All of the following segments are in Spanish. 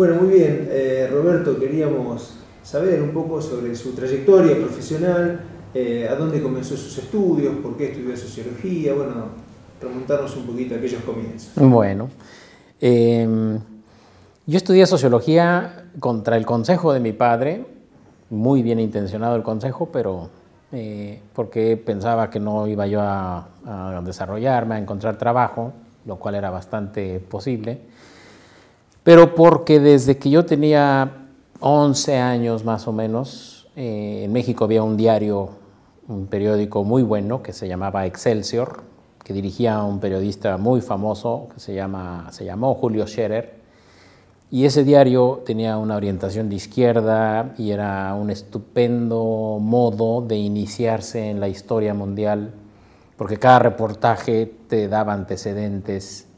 Bueno, muy bien, eh, Roberto, queríamos saber un poco sobre su trayectoria profesional, eh, a dónde comenzó sus estudios, por qué estudió sociología, bueno, remontarnos un poquito aquellos comienzos. Bueno, em, yo estudié sociología contra el consejo de mi padre, muy bien intencionado el consejo, pero eh, porque pensaba que no iba yo a, a, desarrollarme, a encontrar trabajo, lo cual era bastante posible pero porque desde que yo tenía 11 años más o menos, eh, en México había un diario, un periódico muy bueno que se llamaba Excelsior, que dirigía un periodista muy famoso que se, llama, se llamó Julio Scherer. Y ese diario tenía una orientación de izquierda y era un estupendo modo de iniciarse en la historia mundial, porque cada reportaje te daba antecedentes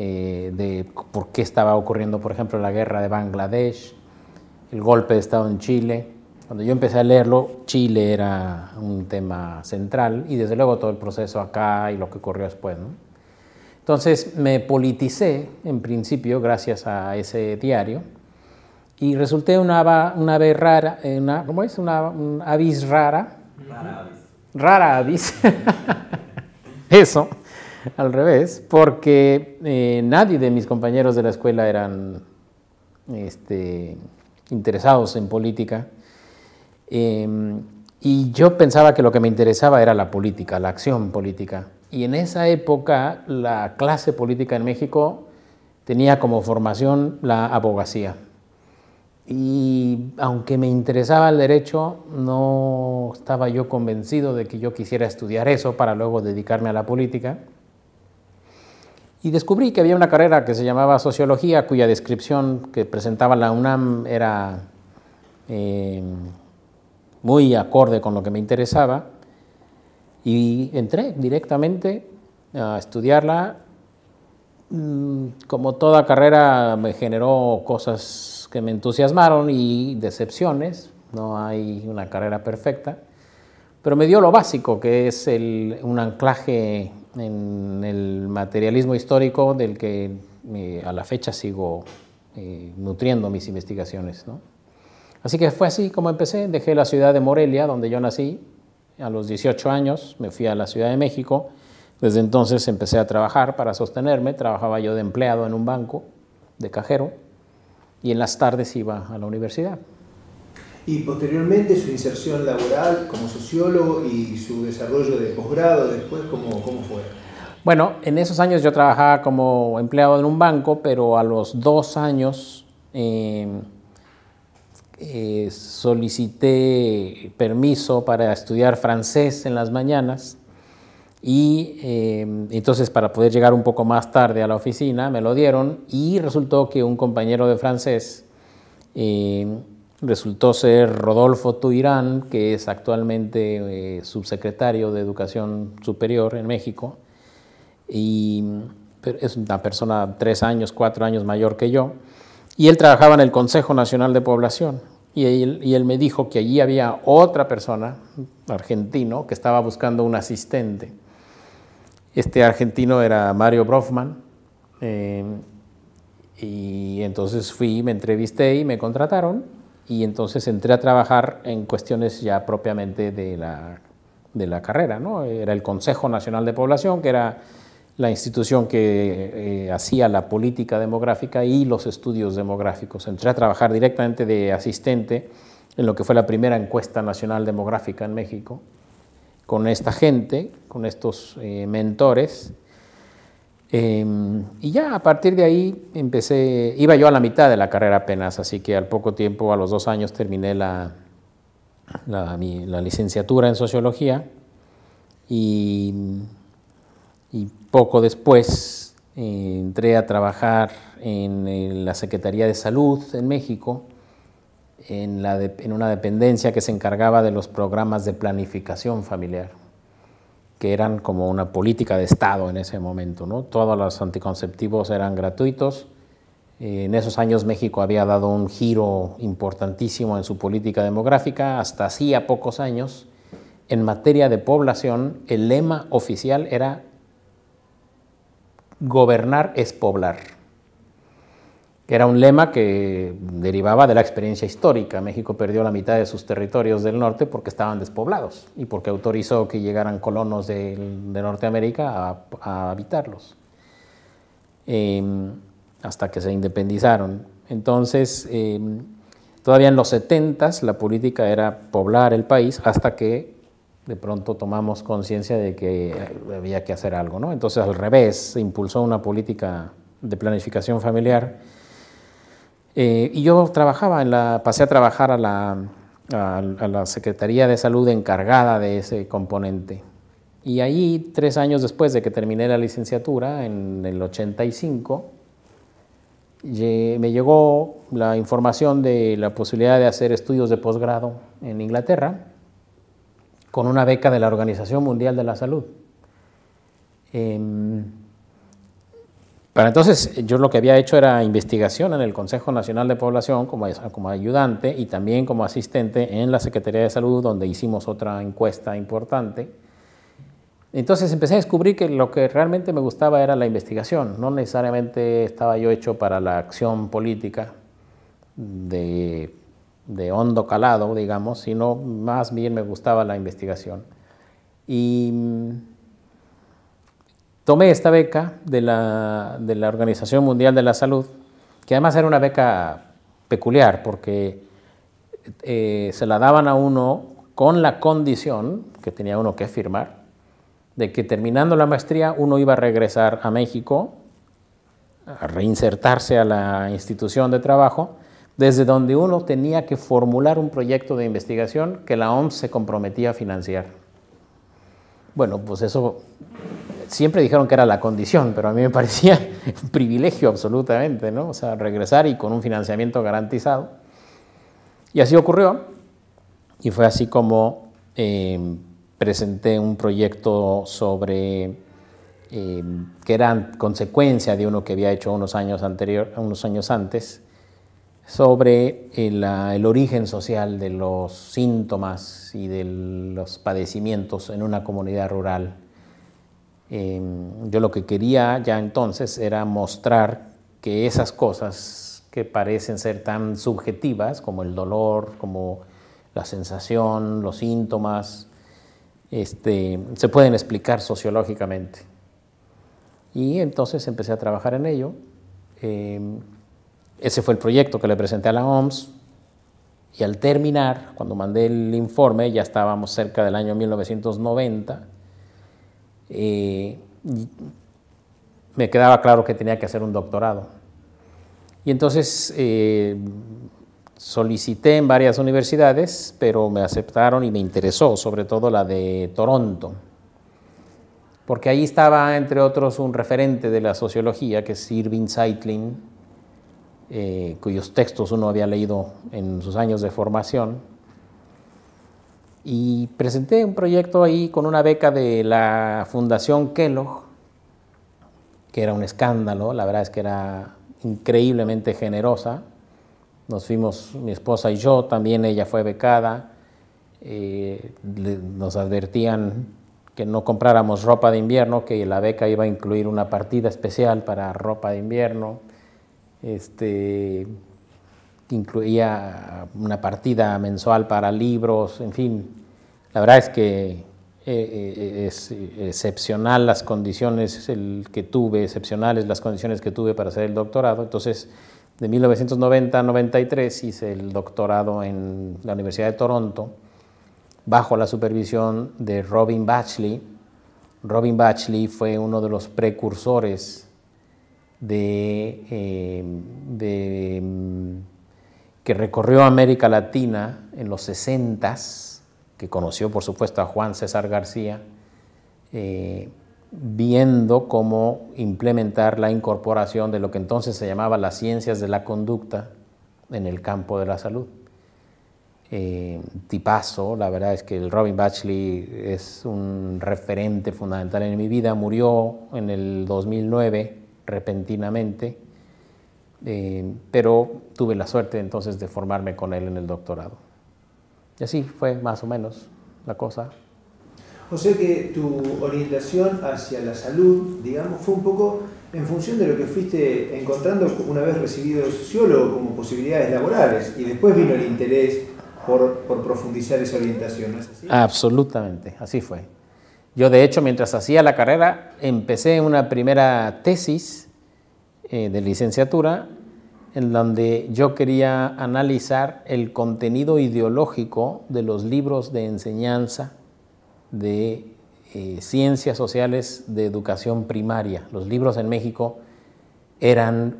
eh, de por qué estaba ocurriendo, por ejemplo, la guerra de Bangladesh, el golpe de Estado en Chile. Cuando yo empecé a leerlo, Chile era un tema central y desde luego todo el proceso acá y lo que ocurrió después. Entonces me politicé, en principio, gracias a ese diario, y resulté una, una ave rara, eh, una, ¿cómo es? Una, avis rara. Rara avis. Rara avis. Eso. al revés, porque eh, nadie de mis compañeros de la escuela eran este, interesados en política. Em, y yo pensaba que lo que me interesaba era la política, la acción política. Y en esa época la clase política en México tenía como formación la abogacía. Y aunque me interesaba el derecho, no estaba yo convencido de que yo quisiera estudiar eso para luego dedicarme a la política y descubrí que había una carrera que se llamaba sociología, cuya descripción que presentaba la UNAM era eh, muy acorde con lo que me interesaba, y entré directamente a estudiarla. Mm, como toda carrera me generó cosas que me entusiasmaron y decepciones, no hay una carrera perfecta, pero me dio lo básico, que es un anclaje en el materialismo histórico del que eh, a la fecha sigo eh, nutriendo mis investigaciones. Así que fue así como empecé. Dejé la ciudad de Morelia, donde yo nací, a los 18 años, me fui a la Ciudad de México. Desde entonces empecé a trabajar para sostenerme. Trabajaba yo de empleado en un banco, de cajero, y en las tardes iba a la universidad y posteriormente su inserción laboral como sociólogo y su desarrollo de posgrado después, ¿cómo, ¿cómo, fue? Bueno, en esos años yo trabajaba como empleado en un banco, pero a los dos años em, eh, solicité permiso para estudiar francés en las mañanas y em, entonces para poder llegar un poco más tarde a la oficina me lo dieron y resultó que un compañero de francés em, resultó ser Rodolfo Tuirán, que es actualmente eh, subsecretario de Educación Superior en México, y es una persona tres años, cuatro años mayor que yo, y él trabajaba en el Consejo Nacional de Población, y él, y él me dijo que allí había otra persona, argentino, que estaba buscando un asistente. Este argentino era Mario Brofman, eh, y entonces fui, me entrevisté y me contrataron y entonces entré a trabajar en cuestiones ya propiamente de la, de la carrera. ¿no? Era el Consejo Nacional de Población, que era la institución que eh, hacía la política demográfica y los estudios demográficos. Entré a trabajar directamente de asistente en lo que fue la primera encuesta nacional demográfica en México, con esta gente, con estos eh, mentores, Em, y ya a partir de ahí empecé, iba yo a la mitad de la carrera apenas, así que al poco tiempo, a los dos años, terminé la, licenciatura en sociología y, poco después eh, entré a trabajar en, eh, la Secretaría de Salud en México. En, en, una dependencia que se encargaba de los programas de planificación familiar que eran como una política de Estado en ese momento. ¿no? Todos los anticonceptivos eran gratuitos. En esos años México había dado un giro importantísimo en su política demográfica. Hasta hacía pocos años, en materia de población, el lema oficial era gobernar es poblar que era un lema que derivaba de la experiencia histórica. México perdió la mitad de sus territorios del norte porque estaban despoblados y porque autorizó que llegaran colonos de, Norteamérica a, habitarlos, em, hasta que se independizaron. Entonces, em, todavía en los 70 la política era poblar el país hasta que de pronto tomamos conciencia de que eh, había que hacer algo. ¿no? Entonces, al revés, se impulsó una política de planificación familiar eh, y yo trabajaba en la, pasé a trabajar a la, a, la Secretaría de Salud encargada de ese componente. Y ahí, tres años después de que terminé la licenciatura, en el 85, me llegó la información de la posibilidad de hacer estudios de posgrado en Inglaterra con una beca de la Organización Mundial de la Salud. Em, pero entonces yo lo que había hecho era investigación en el Consejo Nacional de Población como, como ayudante y también como asistente en la Secretaría de Salud, donde hicimos otra encuesta importante. Entonces empecé a descubrir que lo que realmente me gustaba era la investigación, no necesariamente estaba yo hecho para la acción política de, de, hondo calado, digamos, sino más bien me gustaba la investigación. Y mm, tomé esta beca de la, Organización Mundial de la Salud, que además era una beca peculiar porque eh, se la daban a uno con la condición, que tenía uno que firmar, de que terminando la maestría uno iba a regresar a México, a reinsertarse a la institución de trabajo, desde donde uno tenía que formular un proyecto de investigación que la OMS se comprometía a financiar. Bueno, pues eso siempre dijeron que era la condición, pero a mí me parecía un privilegio absolutamente, ¿no? O sea, regresar y con un financiamiento garantizado. Y así ocurrió. Y fue así como em, presenté un proyecto sobre em, que era consecuencia de uno que había hecho unos años, anterior, unos años antes, sobre eh, el, origen social de los síntomas y de los padecimientos en una comunidad rural. Em, yo lo que quería ya entonces era mostrar que esas cosas que parecen ser tan subjetivas como el dolor, como la sensación, los síntomas, este, se pueden explicar sociológicamente. Y entonces empecé a trabajar en ello. Em, ese fue el proyecto que le presenté a la OMS y al terminar, cuando mandé el informe, ya estábamos cerca del año 1990, eh, me quedaba claro que tenía que hacer un doctorado. Y entonces eh, solicité en varias universidades, pero me aceptaron y me interesó, sobre todo la de Toronto, porque ahí estaba, entre otros, un referente de la sociología, que es Irving Zeitlin, eh, cuyos textos uno había leído en sus años de formación. Y presenté un proyecto ahí con una beca de la Fundación Kellogg, que era un escándalo, la verdad es que era increíblemente generosa. Nos fuimos, mi esposa y yo, también ella fue becada. Eh, nos advertían que no compráramos ropa de invierno, que la beca iba a incluir una partida especial para ropa de invierno este, incluía una partida mensual para libros, en fin. La verdad es que eh, eh, es excepcional las condiciones que tuve, excepcionales las condiciones que tuve para hacer el doctorado. Entonces, de 1990 a 93 hice el doctorado en la Universidad de Toronto bajo la supervisión de Robin Batchley. Robin Batchley fue uno de los precursores eh, mm, que recorrió América Latina en los 60, s que conoció por supuesto a Juan César García, eh, viendo cómo implementar la incorporación de lo que entonces se llamaba las ciencias de la conducta en el campo de la salud. Eh, tipazo, la verdad es que el Robin Batchley es un referente fundamental en mi vida, murió en el 2009 repentinamente, eh, pero tuve la suerte entonces de formarme con él en el doctorado. Y así fue más o menos la cosa. O sea que tu orientación hacia la salud, digamos, fue un poco en función de lo que fuiste encontrando una vez recibido sociólogo como posibilidades laborales y después vino el interés por, por profundizar esa orientación, ¿no es así? Absolutamente, así fue. Yo de hecho mientras hacía la carrera empecé una primera tesis eh, de licenciatura en donde yo quería analizar el contenido ideológico de los libros de enseñanza de eh, ciencias sociales de educación primaria. Los libros en México eran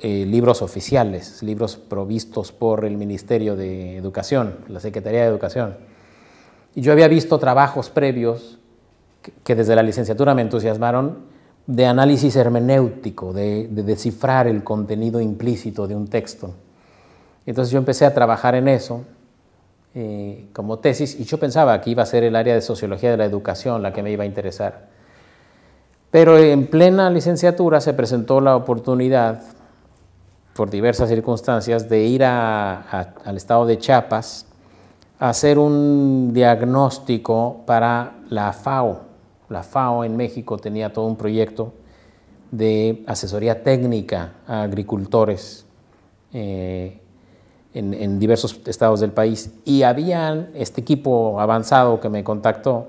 eh, libros oficiales, libros provistos por el Ministerio de Educación, la Secretaría de Educación. Y yo había visto trabajos previos que desde la licenciatura me entusiasmaron de análisis hermenéutico, de, descifrar el contenido implícito de un texto. Entonces yo empecé a trabajar en eso eh, como tesis y yo pensaba que iba a ser el área de sociología de la educación la que me iba a interesar. Pero en plena licenciatura se presentó la oportunidad, por diversas circunstancias, de ir al estado de Chiapas a hacer un diagnóstico para la FAO, la FAO en México tenía todo un proyecto de asesoría técnica a agricultores eh, en, diversos estados del país y habían, este equipo avanzado que me contactó,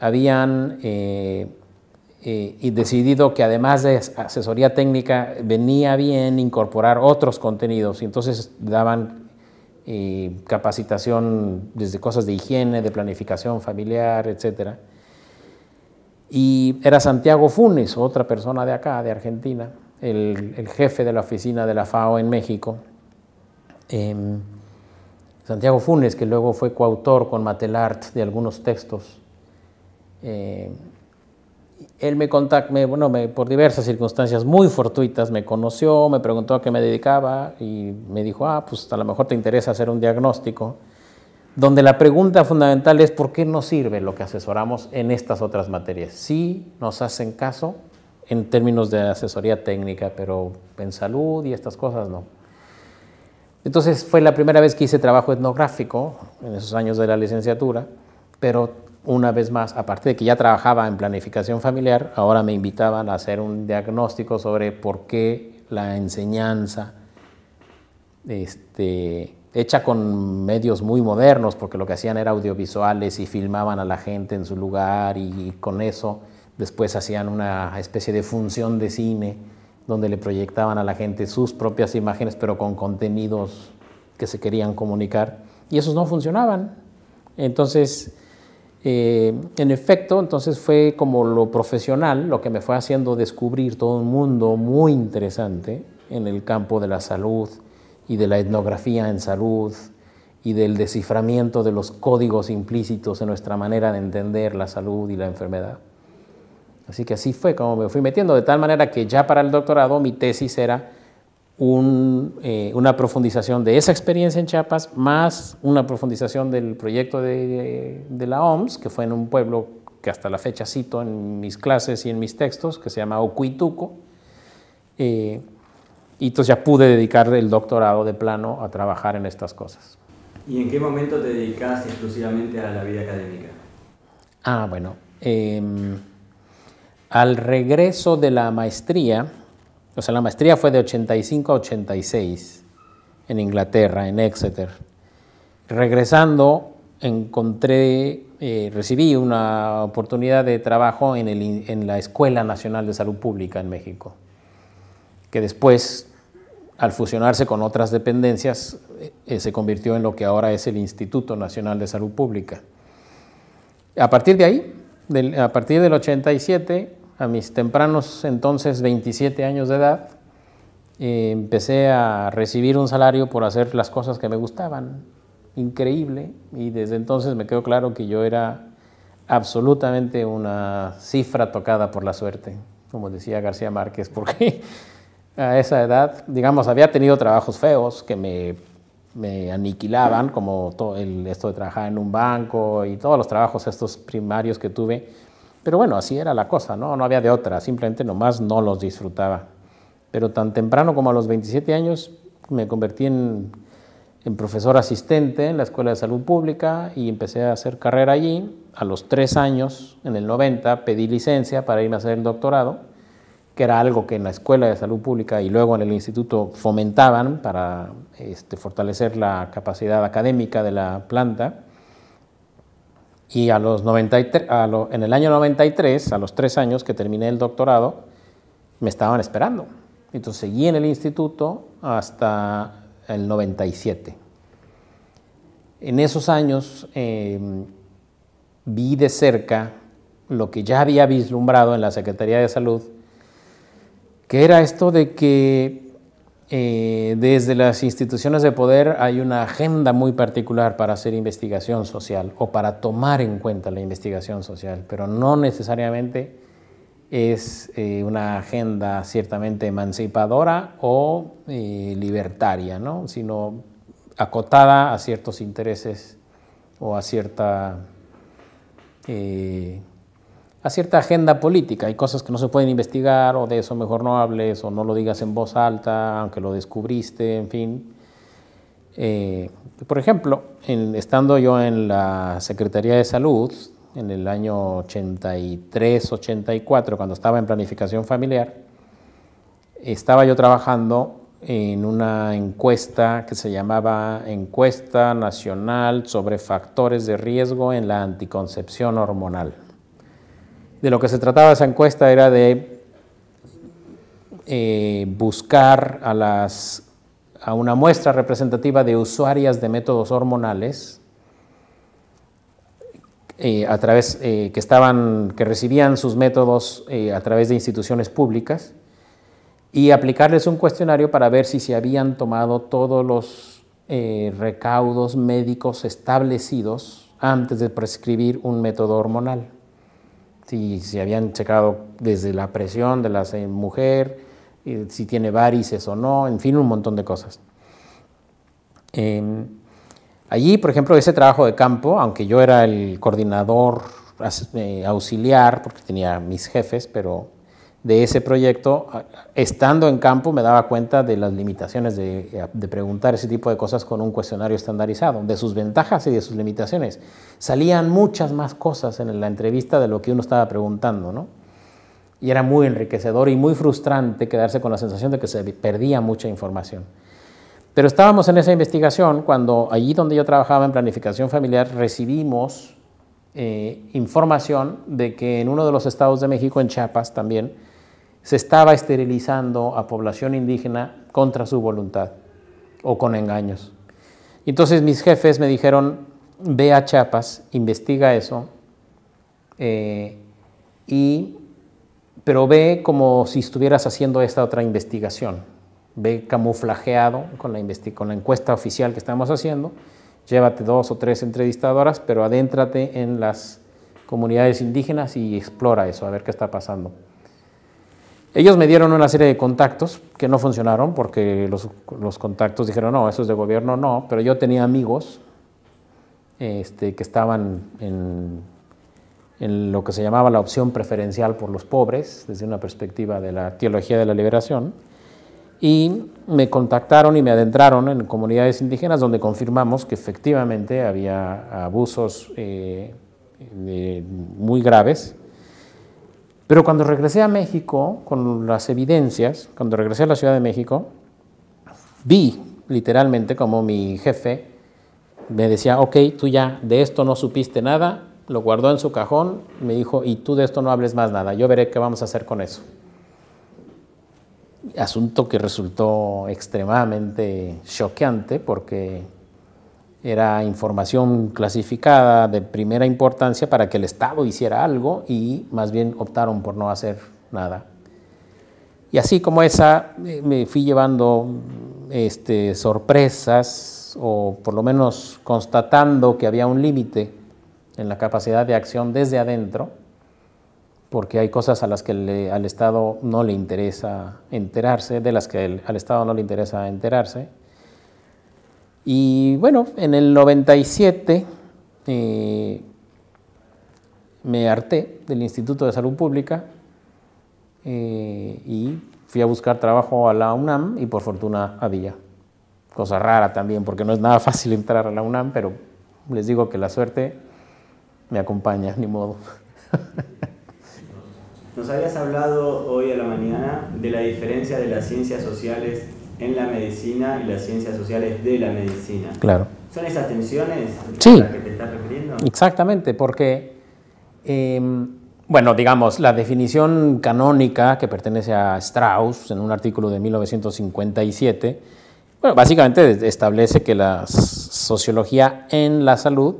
habían eh, eh, y decidido que además de asesoría técnica venía bien incorporar otros contenidos y entonces daban capacitación desde cosas de higiene, de planificación familiar, etcétera y era Santiago Funes, otra persona de acá, de Argentina, el, jefe de la oficina de la FAO en México. Em, Santiago Funes, que luego fue coautor con Matelart de algunos textos. Em, él me contactó, bueno, por diversas circunstancias muy fortuitas, me conoció, me preguntó a qué me dedicaba y me dijo, ah, pues a lo mejor te interesa hacer un diagnóstico donde la pregunta fundamental es ¿por qué no sirve lo que asesoramos en estas otras materias? Sí nos hacen caso en términos de asesoría técnica, pero en salud y estas cosas no. Entonces fue la primera vez que hice trabajo etnográfico en esos años de la licenciatura, pero una vez más, aparte de que ya trabajaba en planificación familiar, ahora me invitaban a hacer un diagnóstico sobre por qué la enseñanza este, hecha con medios muy modernos, porque lo que hacían era audiovisuales y filmaban a la gente en su lugar y, con eso después hacían una especie de función de cine donde le proyectaban a la gente sus propias imágenes, pero con contenidos que se querían comunicar, y esos no funcionaban. Entonces, eh, en efecto, entonces fue como lo profesional lo que me fue haciendo descubrir todo un mundo muy interesante en el campo de la salud, y de la etnografía en salud y del desciframiento de los códigos implícitos en nuestra manera de entender la salud y la enfermedad. Así que así fue como me fui metiendo, de tal manera que ya para el doctorado mi tesis era eh, una profundización de esa experiencia en Chiapas, más una profundización del proyecto de, la OMS, que fue en un pueblo que hasta la fecha cito en mis clases y en mis textos, que se llama Ocuituco. Eh, y entonces ya pude dedicar el doctorado de plano a trabajar en estas cosas. ¿Y en qué momento te dedicas exclusivamente a la vida académica? Ah, bueno. Em, al regreso de la maestría, o sea, la maestría fue de 85 a 86 en Inglaterra, en Exeter. Regresando, encontré, eh, recibí una oportunidad de trabajo en, el, en la Escuela Nacional de Salud Pública en México, que después al fusionarse con otras dependencias, eh, se convirtió en lo que ahora es el Instituto Nacional de Salud Pública. A partir de ahí, a partir del 87, a mis tempranos entonces 27 años de edad, eh, empecé a recibir un salario por hacer las cosas que me gustaban. Increíble. Y desde entonces me quedó claro que yo era absolutamente una cifra tocada por la suerte, como decía García Márquez, porque a esa edad, digamos, había tenido trabajos feos que me, aniquilaban, como todo el, esto de trabajar en un banco y todos los trabajos estos primarios que tuve. Pero bueno, así era la cosa, ¿no? No había de otra, simplemente nomás no los disfrutaba. Pero tan temprano como a los 27 años me convertí en, profesor asistente en la Escuela de Salud Pública y empecé a hacer carrera allí. A los tres años, en el 90, pedí licencia para irme a hacer el doctorado que era algo que en la Escuela de Salud Pública y luego en el Instituto fomentaban para este, fortalecer la capacidad académica de la planta. Y a los 93, en el año 93, a los tres años que terminé el doctorado, me estaban esperando. Entonces seguí en el instituto hasta el 97. En esos años em, vi de cerca lo que ya había vislumbrado en la Secretaría de Salud que era esto de que eh, desde las instituciones de poder hay una agenda muy particular para hacer investigación social o para tomar en cuenta la investigación social, pero no necesariamente es eh, una agenda ciertamente emancipadora o eh, libertaria, sino acotada a ciertos intereses o a cierta a cierta agenda política. Hay cosas que no se pueden investigar o de eso mejor no hables o no lo digas en voz alta, aunque lo descubriste, en fin. Eh, por ejemplo, estando yo en la Secretaría de Salud en el año 83-84, cuando estaba en planificación familiar, estaba yo trabajando en una encuesta que se llamaba Encuesta Nacional sobre Factores de Riesgo en la Anticoncepción Hormonal de lo que se trataba esa encuesta era de eh, buscar a, una muestra representativa de usuarias de métodos hormonales eh, a través, eh, que, estaban, que recibían sus métodos a través de instituciones públicas y aplicarles un cuestionario para ver si se habían tomado todos los recaudos médicos establecidos antes de prescribir un método hormonal si se habían checado desde la presión de la mujer, eh, si tiene varices o no, en fin, un montón de cosas. Em, allí, por ejemplo, ese trabajo de campo, aunque yo era el coordinador eh, auxiliar, porque tenía mis jefes, pero de ese proyecto, estando en campo me daba cuenta de las limitaciones eh, de, preguntar ese tipo de cosas con un cuestionario estandarizado, de sus ventajas y de sus limitaciones. Salían muchas más cosas en la entrevista de lo que uno estaba preguntando, ¿no? Y era muy enriquecedor y muy frustrante quedarse con la sensación de que se perdía mucha información. Pero estábamos en esa investigación cuando allí donde yo trabajaba en planificación familiar recibimos eh, información de que en uno de los estados de México, en Chiapas también, se estaba esterilizando a población indígena contra su voluntad o con engaños. entonces mis jefes me dijeron, ve a Chiapas, investiga eso, eh, y, pero ve como si estuvieras haciendo esta otra investigación, ve camuflajeado con con la encuesta oficial que estamos haciendo, llévate dos o tres entrevistadoras, pero adéntrate en las comunidades indígenas y explora eso, a ver qué está pasando. Ellos me dieron una serie de contactos que no funcionaron porque los, contactos dijeron, no, eso es de gobierno, no, pero yo tenía amigos este, que estaban en, lo que se llamaba la opción preferencial por los pobres, desde una perspectiva de la teología de la liberación, y me contactaron y me adentraron en comunidades indígenas donde confirmamos que efectivamente había abusos eh, muy graves pero cuando regresé a México, con las evidencias, cuando regresé a la Ciudad de México, vi literalmente como mi jefe me decía, ok, tú ya de esto no supiste nada, lo guardó en su cajón, me dijo, y tú de esto no hables más nada, yo veré qué vamos a hacer con eso. Asunto que resultó extremadamente choqueante porque era información clasificada de primera importancia para que el Estado hiciera algo y más bien optaron por no hacer nada. Y así como esa, me fui llevando este, sorpresas o por lo menos constatando que había un límite en la capacidad de acción desde adentro, porque hay cosas a las que al Estado no le interesa enterarse, de las que al Estado no le interesa enterarse, y bueno, en el 97 eh, me harté del Instituto de Salud Pública eh, y fui a buscar trabajo a la UNAM y por fortuna había. Cosa rara también, porque no es nada fácil entrar a la UNAM, pero les digo que la suerte me acompaña, ni modo. Nos habías hablado hoy a la mañana de la diferencia de las ciencias sociales en la medicina y las ciencias sociales de la medicina. Claro. ¿Son esas tensiones a las que te estás refiriendo? Exactamente, porque, em, bueno, digamos, la definición canónica que pertenece a Strauss en un artículo de 1957, bueno, básicamente establece que la sociología en la salud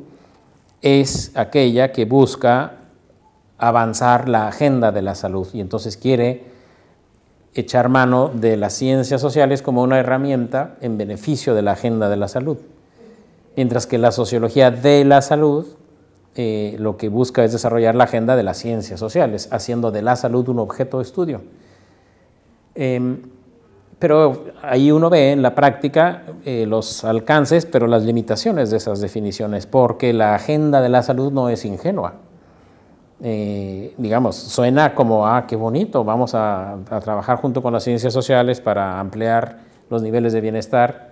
es aquella que busca avanzar la agenda de la salud y entonces quiere echar mano de las ciencias sociales como una herramienta en beneficio de la agenda de la salud. Mientras que la sociología de la salud eh, lo que busca es desarrollar la agenda de las ciencias sociales, haciendo de la salud un objeto de estudio. Em, pero ahí uno ve en la práctica eh, los alcances, pero las limitaciones de esas definiciones, porque la agenda de la salud no es ingenua eh, digamos, suena como, ah, qué bonito, vamos a, trabajar junto con las ciencias sociales para ampliar los niveles de bienestar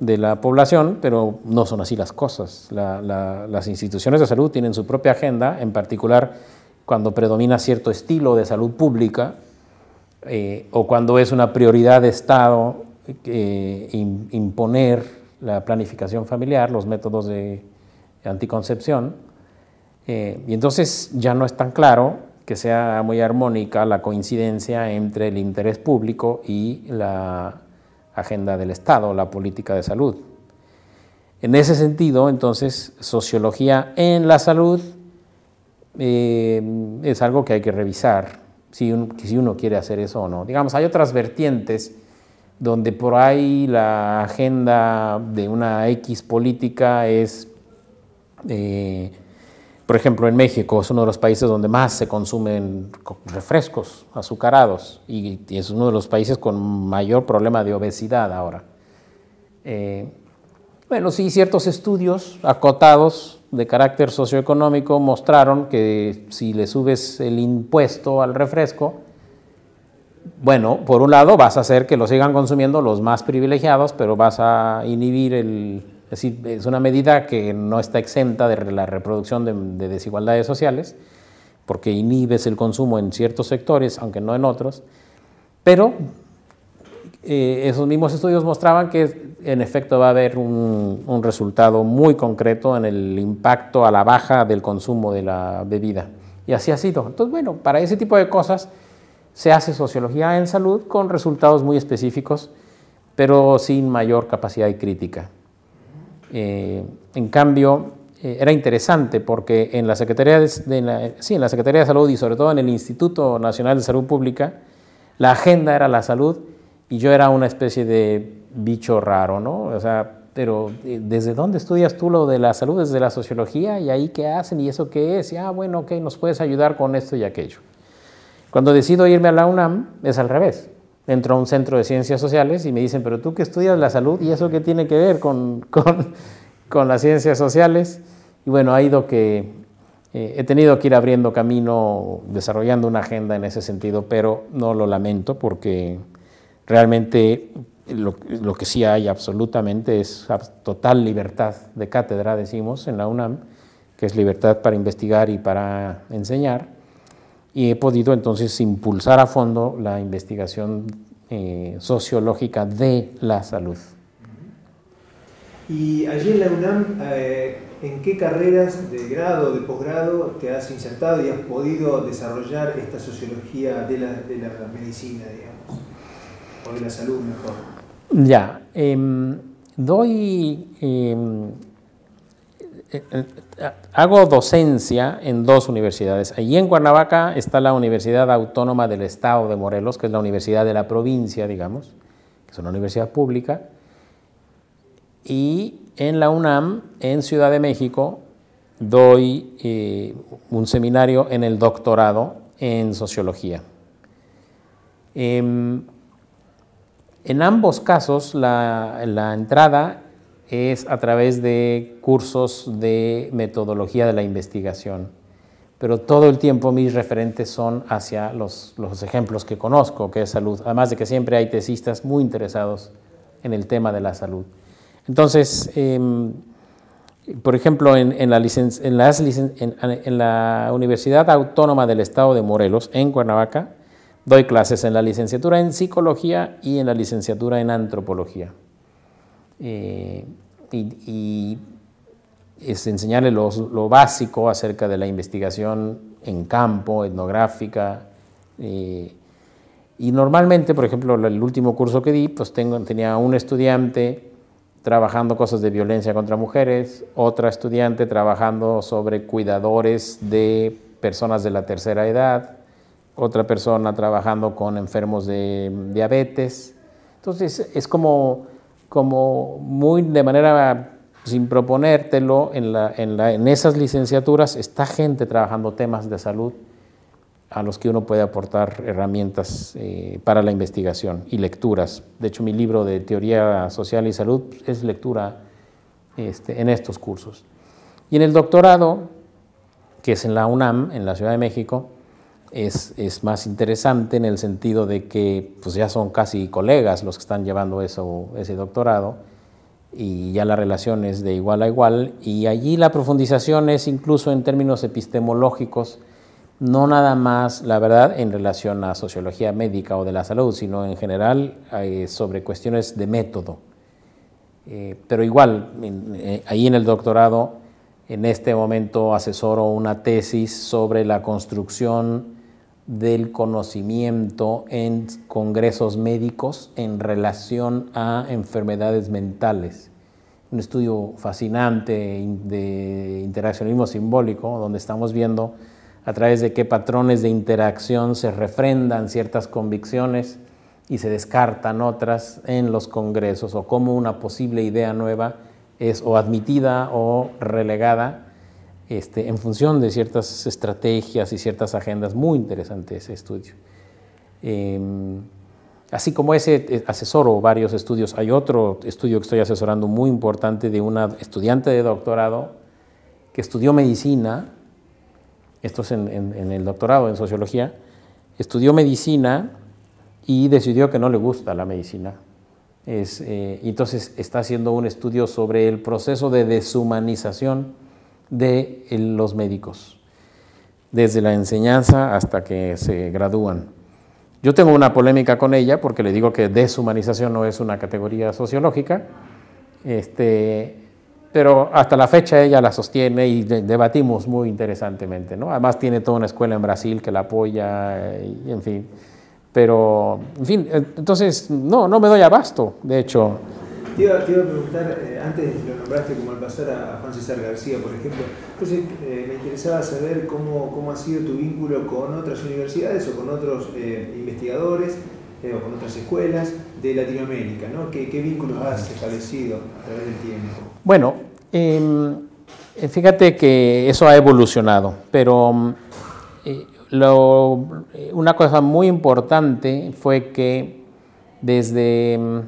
de la población, pero no son así las cosas. las instituciones de salud tienen su propia agenda, en particular cuando predomina cierto estilo de salud pública eh, o cuando es una prioridad de Estado eh, imponer la planificación familiar, los métodos de anticoncepción eh, y entonces ya no es tan claro que sea muy armónica la coincidencia entre el interés público y la agenda del Estado, la política de salud. En ese sentido, entonces, sociología en la salud eh, es algo que hay que revisar, si, uno quiere hacer eso o no. Digamos, hay otras vertientes donde por ahí la agenda de una X política es eh, por ejemplo, en México es uno de los países donde más se consumen refrescos azucarados y, es uno de los países con mayor problema de obesidad ahora. Eh, bueno, sí, ciertos estudios acotados de carácter socioeconómico mostraron que si le subes el impuesto al refresco, bueno, por un lado vas a hacer que lo sigan consumiendo los más privilegiados, pero vas a inhibir el, es decir, es una medida que no está exenta de la reproducción de, desigualdades sociales, porque inhibes el consumo en ciertos sectores, aunque no en otros, pero eh, esos mismos estudios mostraban que en efecto va a haber un, un, resultado muy concreto en el impacto a la baja del consumo de la bebida. Y así ha sido. Entonces, bueno, para ese tipo de cosas se hace sociología en salud con resultados muy específicos, pero sin mayor capacidad de crítica. Eh, en cambio, eh, era interesante porque en la, Secretaría de, sí, en la Secretaría de Salud y sobre todo en el Instituto Nacional de Salud Pública, la agenda era la salud y yo era una especie de bicho raro, ¿no? O sea, pero eh, ¿desde dónde estudias tú lo de la salud? ¿Desde la sociología? ¿Y ahí qué hacen? ¿Y eso qué es? Y, ah, bueno, ok, nos puedes ayudar con esto y aquello. Cuando decido irme a la UNAM es al revés entro a un centro de ciencias sociales y me dicen, pero tú que estudias la salud, ¿y eso qué tiene que ver con, las ciencias sociales? Y bueno, ha ido que eh, he tenido que ir abriendo camino, desarrollando una agenda en ese sentido, pero no lo lamento porque realmente lo, que sí hay absolutamente es total libertad de cátedra, decimos, en la UNAM, que es libertad para investigar y para enseñar y he podido entonces impulsar a fondo la investigación eh, sociológica de la salud. Y allí en la UNAM, eh, ¿en qué carreras de grado, de posgrado te has insertado y has podido desarrollar esta sociología de la, medicina, digamos, o de la salud mejor? Ya, em, doy em, eh, eh, hago docencia en dos universidades. Allí en Cuernavaca está la Universidad Autónoma del Estado de Morelos, que es la universidad de la provincia, digamos, que es una universidad pública. Y en la UNAM, en Ciudad de México, doy eh, un seminario en el doctorado en sociología. Em, en ambos casos, la entrada es a través de cursos de metodología de la investigación. Pero todo el tiempo mis referentes son hacia los, ejemplos que conozco, que es salud. Además de que siempre hay tesistas muy interesados en el tema de la salud. Entonces, em, por ejemplo, en, la en, la Universidad Autónoma del Estado de Morelos, en Cuernavaca, doy clases en la licenciatura en psicología y en la licenciatura en antropología. Eh, y, es enseñarle lo, básico acerca de la investigación en campo, etnográfica. Eh, y normalmente, por ejemplo, el último curso que di, pues tengo, tenía un estudiante trabajando cosas de violencia contra mujeres, otra estudiante trabajando sobre cuidadores de personas de la tercera edad, otra persona trabajando con enfermos de diabetes. Entonces, es como como muy de manera sin proponértelo, en, en, en esas licenciaturas está gente trabajando temas de salud a los que uno puede aportar herramientas eh, para la investigación y lecturas. De hecho, mi libro de teoría social y salud es lectura este, en estos cursos. Y en el doctorado, que es en la UNAM, en la Ciudad de México, es, más interesante en el sentido de que pues ya son casi colegas los que están llevando eso, ese doctorado y ya la relación es de igual a igual y allí la profundización es incluso en términos epistemológicos, no nada más, la verdad, en relación a sociología médica o de la salud, sino en general eh, sobre cuestiones de método. Eh, pero igual, eh, ahí en el doctorado, en este momento asesoro una tesis sobre la construcción del conocimiento en congresos médicos en relación a enfermedades mentales. Un estudio fascinante de interaccionismo simbólico, donde estamos viendo a través de qué patrones de interacción se refrendan ciertas convicciones y se descartan otras en los congresos, o cómo una posible idea nueva es o admitida o relegada este, en función de ciertas estrategias y ciertas agendas. Muy interesante ese estudio. Em, así como ese eh, asesoro varios estudios, hay otro estudio que estoy asesorando muy importante de una estudiante de doctorado que estudió medicina, esto es en, el doctorado en sociología, estudió medicina y decidió que no le gusta la medicina. Eh, entonces está haciendo un estudio sobre el proceso de deshumanización de los médicos, desde la enseñanza hasta que se gradúan. Yo tengo una polémica con ella porque le digo que deshumanización no es una categoría sociológica, este, pero hasta la fecha ella la sostiene y debatimos muy interesantemente. ¿no? Además tiene toda una escuela en Brasil que la apoya, eh, y, en fin. Pero, en fin, eh, entonces, no, no me doy abasto, de hecho. Te iba, a preguntar, eh, antes lo nombraste como al pasar a Juan César García, por ejemplo. Entonces, eh, me interesaba saber cómo, ha sido tu vínculo con otras universidades o con otros eh, investigadores o con otras escuelas de Latinoamérica, ¿no? ¿Qué, vínculos ah. has establecido a través del tiempo? Bueno, em, fíjate que eso ha evolucionado, pero mm, una cosa muy importante fue que desde mm,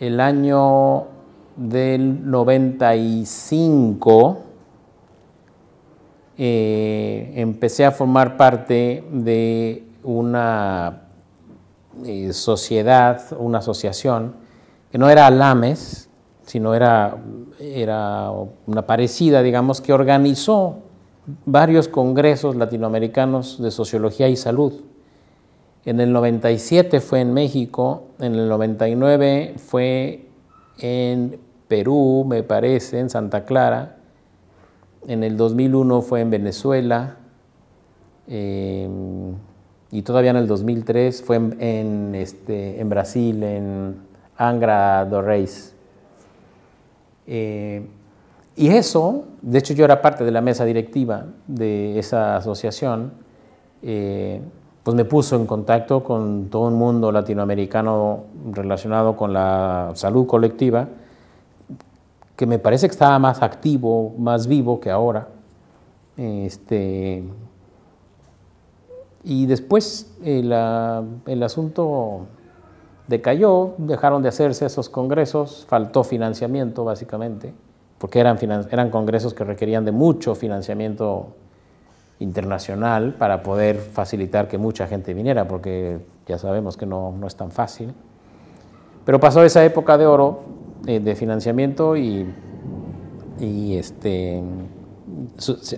el año del 95 eh, empecé a formar parte de una eh, sociedad, una asociación, que no era Alames, sino era, era una parecida, digamos, que organizó varios congresos latinoamericanos de sociología y salud. En el 97 fue en México, en el 99 fue en Perú, me parece, en Santa Clara. En el 2001 fue en Venezuela. Em, y todavía en el 2003 fue en, este, en Brasil, en Angra do Reis. Eh, y eso, de hecho yo era parte de la mesa directiva de esa asociación. Eh, pues me puso en contacto con todo el mundo latinoamericano relacionado con la salud colectiva, que me parece que estaba más activo, más vivo que ahora. Este, y después eh, el, asunto decayó, dejaron de hacerse esos congresos, faltó financiamiento básicamente, porque eran, eran congresos que requerían de mucho financiamiento internacional para poder facilitar que mucha gente viniera, porque ya sabemos que no, no es tan fácil. Pero pasó esa época de oro eh, de financiamiento y, y este,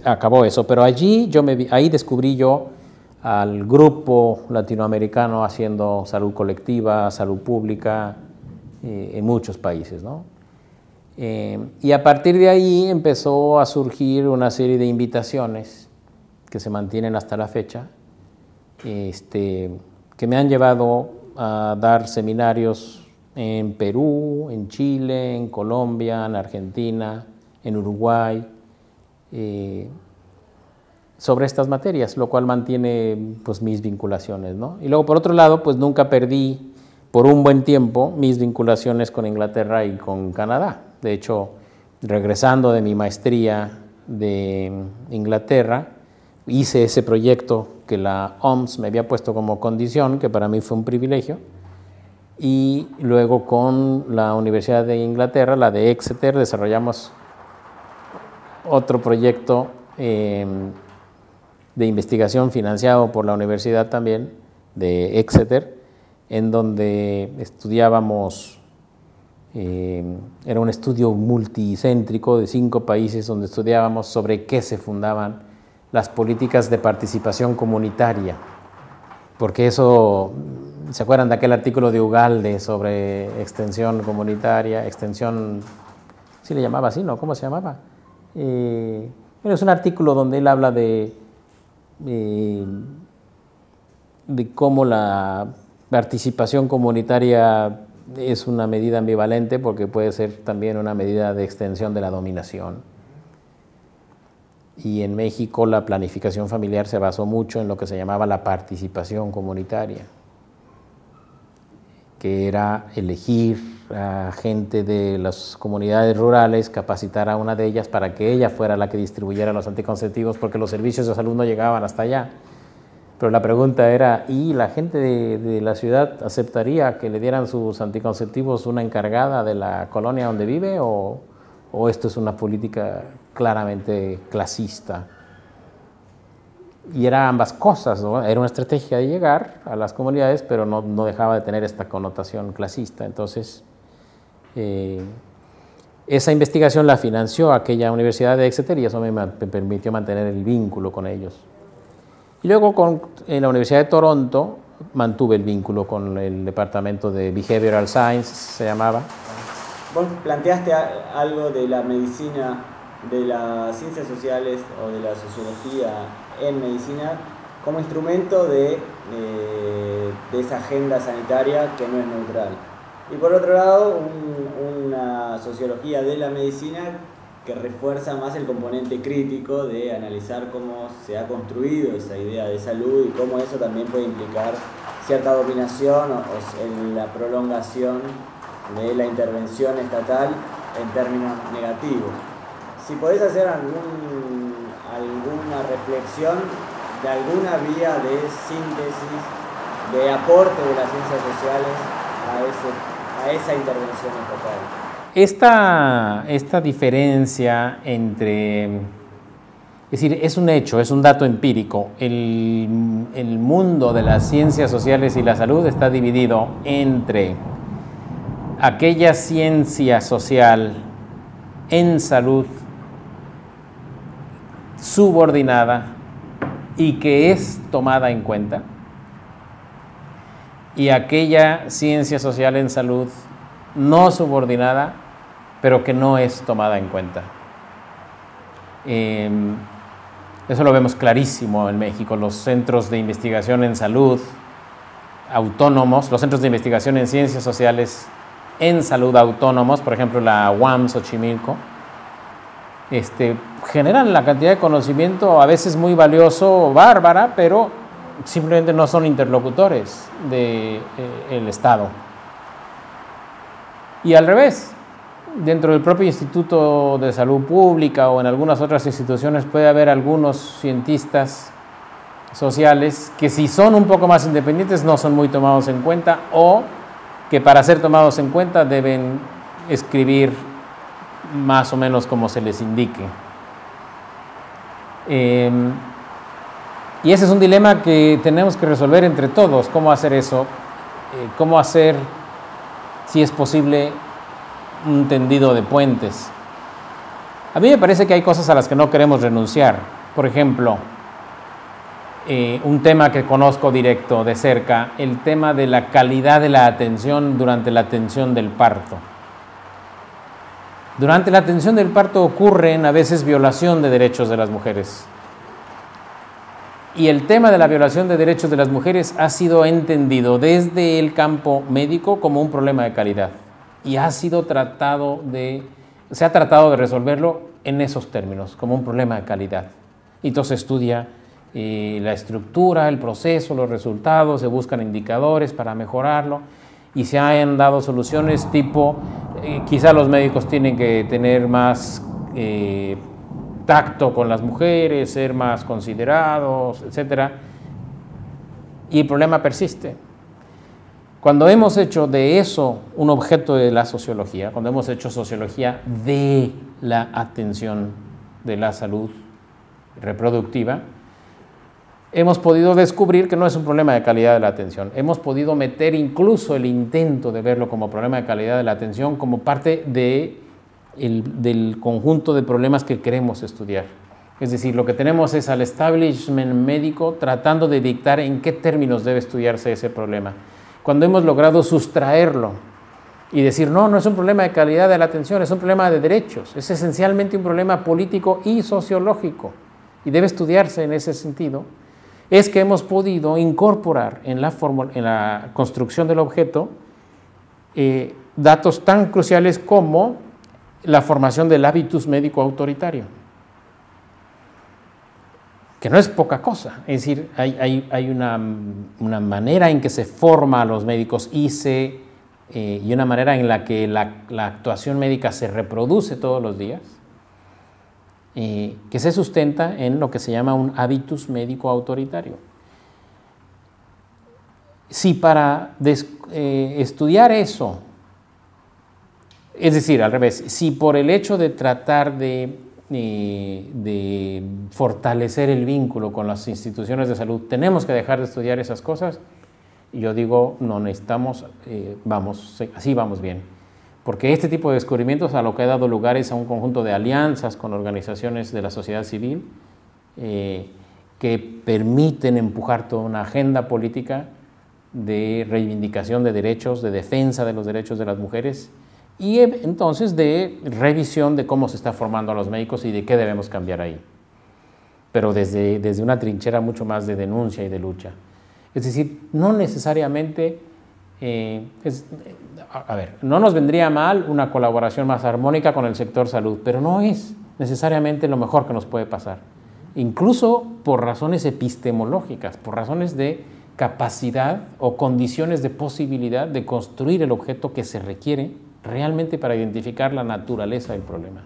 acabó eso. Pero allí yo me ahí descubrí yo al grupo latinoamericano haciendo salud colectiva, salud pública eh, en muchos países. ¿no? Eh, y a partir de ahí empezó a surgir una serie de invitaciones que se mantienen hasta la fecha, este, que me han llevado a dar seminarios en Perú, en Chile, en Colombia, en Argentina, en Uruguay, eh, sobre estas materias, lo cual mantiene pues, mis vinculaciones. Y luego, por otro lado, pues nunca perdí por un buen tiempo mis vinculaciones con Inglaterra y con Canadá. De hecho, regresando de mi maestría de Inglaterra, hice ese proyecto que la OMS me había puesto como condición, que para mí fue un privilegio, y luego con la Universidad de Inglaterra, la de Exeter, desarrollamos otro proyecto em, de investigación financiado por la universidad también de Exeter, en donde estudiábamos, em, era un estudio multicéntrico de cinco países donde estudiábamos sobre qué se fundaban las políticas de participación comunitaria, porque eso, ¿se acuerdan de aquel artículo de Ugalde sobre extensión comunitaria, extensión, sí le llamaba así, ¿no? ¿Cómo se llamaba? Eh, bueno, es un artículo donde él habla de, eh, de cómo la participación comunitaria es una medida ambivalente porque puede ser también una medida de extensión de la dominación y en México la planificación familiar se basó mucho en lo que se llamaba la participación comunitaria, que era elegir a gente de las comunidades rurales, capacitar a una de ellas para que ella fuera la que distribuyera los anticonceptivos, porque los servicios de salud no llegaban hasta allá. Pero la pregunta era, ¿y la gente de, de la ciudad aceptaría que le dieran sus anticonceptivos una encargada de la colonia donde vive o, o esto es una política claramente clasista. Y era ambas cosas, era una estrategia de llegar a las comunidades, pero no, no dejaba de tener esta connotación clasista. Entonces, eh, esa investigación la financió aquella Universidad de Exeter y eso me, permitió mantener el vínculo con ellos. Y luego con, en la Universidad de Toronto mantuve el vínculo con el departamento de Behavioral Science, se llamaba, Vos planteaste algo de la medicina, de las ciencias sociales o de la sociología en medicina como instrumento de, eh, esa agenda sanitaria que no es neutral. Y por otro lado, una sociología de la medicina que refuerza más el componente crítico de analizar cómo se ha construido esa idea de salud y cómo eso también puede implicar cierta dominación en la prolongación de la intervención estatal en términos negativos. Si podés hacer algún, alguna reflexión de alguna vía de síntesis, de aporte de las ciencias sociales a, ese, a esa intervención estatal. Esta, esta diferencia entre es decir, es un hecho, es un dato empírico. El, el, mundo de las ciencias sociales y la salud está dividido entre aquella ciencia social en salud subordinada y que es tomada en cuenta, y aquella ciencia social en salud no subordinada, pero que no es tomada en cuenta. Em, eso lo vemos clarísimo en México, los centros de investigación en salud autónomos, los centros de investigación en ciencias sociales en salud autónomos, por ejemplo la UAM Xochimilco, este, generan la cantidad de conocimiento a veces muy valioso, bárbara, pero simplemente no son interlocutores del de, eh, Estado. Y al revés, dentro del propio Instituto de Salud Pública o en algunas otras instituciones puede haber algunos cientistas sociales que si son un poco más independientes no son muy tomados en cuenta o que para ser tomados en cuenta deben escribir más o menos como se les indique. Em, y ese es un dilema que tenemos que resolver entre todos, cómo hacer eso, eh, cómo hacer, si es posible, un tendido de puentes. A mí me parece que hay cosas a las que no queremos renunciar. Por ejemplo, eh, un tema que conozco directo, de cerca, el tema de la calidad de la atención durante la atención del parto. Durante la atención del parto ocurren a veces violación de derechos de las mujeres. Y el tema de la violación de derechos de las mujeres ha sido entendido desde el campo médico como un problema de calidad. Y ha sido tratado de, se ha tratado de resolverlo en esos términos, como un problema de calidad. Y entonces estudia la estructura, el proceso, los resultados, se buscan indicadores para mejorarlo y se han dado soluciones tipo, eh, quizá los médicos tienen que tener más eh, tacto con las mujeres, ser más considerados, etc. Y el problema persiste. Cuando hemos hecho de eso un objeto de la sociología, cuando hemos hecho sociología de la atención de la salud reproductiva, hemos podido descubrir que no es un problema de calidad de la atención. Hemos podido meter incluso el intento de verlo como problema de calidad de la atención como parte de del conjunto de problemas que queremos estudiar. Es decir, lo que tenemos es al establishment médico tratando de dictar en qué términos debe estudiarse ese problema. Cuando hemos logrado sustraerlo y decir, no, no es un problema de calidad de la atención, es un problema de derechos, es esencialmente un problema político y sociológico y debe estudiarse en ese sentido, es que hemos podido incorporar en la, construcción del objeto eh, datos tan cruciales como la formación del hábitus médico autoritario, que no es poca cosa, es decir, hay, una, manera en que se forma a los médicos y, eh, y una manera en la que la actuación médica se reproduce todos los días, que se sustenta en lo que se llama un hábitus médico autoritario. Si para eh, estudiar eso, es decir, al revés, si por el hecho de tratar de, eh, de fortalecer el vínculo con las instituciones de salud tenemos que dejar de estudiar esas cosas, yo digo, no necesitamos, eh, vamos, así vamos bien porque este tipo de descubrimientos a lo que ha dado lugar es a un conjunto de alianzas con organizaciones de la sociedad civil eh, que permiten empujar toda una agenda política de reivindicación de derechos, de defensa de los derechos de las mujeres y eh, entonces de revisión de cómo se está formando a los médicos y de qué debemos cambiar ahí, pero desde, desde una trinchera mucho más de denuncia y de lucha. Es decir, no necesariamente eh, a ver, no nos vendría mal una colaboración más armónica con el sector salud, pero no es necesariamente lo mejor que nos puede pasar. Incluso por razones epistemológicas, por razones de capacidad o condiciones de posibilidad de construir el objeto que se requiere realmente para identificar la naturaleza del problema.